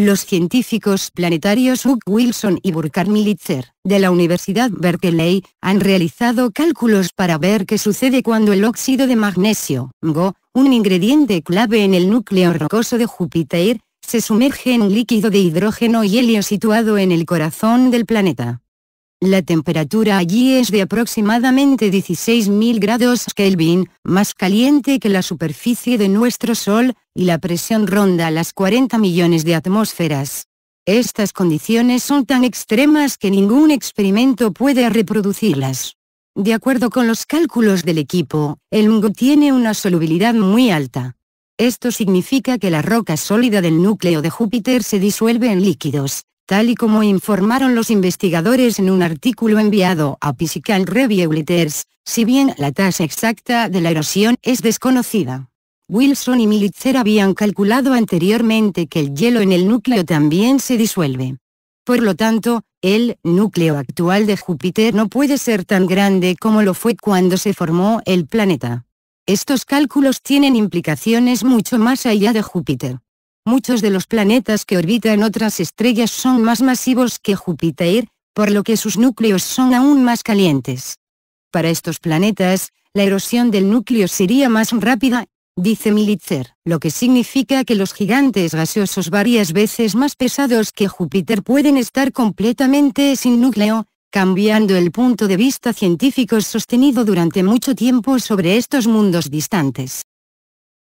Los científicos planetarios Hugh Wilson y Burkhard Militzer, de la Universidad Berkeley, han realizado cálculos para ver qué sucede cuando el óxido de magnesio, MGO, un ingrediente clave en el núcleo rocoso de Júpiter, se sumerge en un líquido de hidrógeno y helio situado en el corazón del planeta. La temperatura allí es de aproximadamente 16.000 grados Kelvin, más caliente que la superficie de nuestro Sol, y la presión ronda las 40 millones de atmósferas. Estas condiciones son tan extremas que ningún experimento puede reproducirlas. De acuerdo con los cálculos del equipo, el ungo tiene una solubilidad muy alta. Esto significa que la roca sólida del núcleo de Júpiter se disuelve en líquidos, tal y como informaron los investigadores en un artículo enviado a Physical Review Letters, si bien la tasa exacta de la erosión es desconocida. Wilson y Militzer habían calculado anteriormente que el hielo en el núcleo también se disuelve. Por lo tanto, el núcleo actual de Júpiter no puede ser tan grande como lo fue cuando se formó el planeta. Estos cálculos tienen implicaciones mucho más allá de Júpiter. Muchos de los planetas que orbitan otras estrellas son más masivos que Júpiter, por lo que sus núcleos son aún más calientes. Para estos planetas, la erosión del núcleo sería más rápida, dice Militzer, lo que significa que los gigantes gaseosos varias veces más pesados que Júpiter pueden estar completamente sin núcleo, cambiando el punto de vista científico sostenido durante mucho tiempo sobre estos mundos distantes.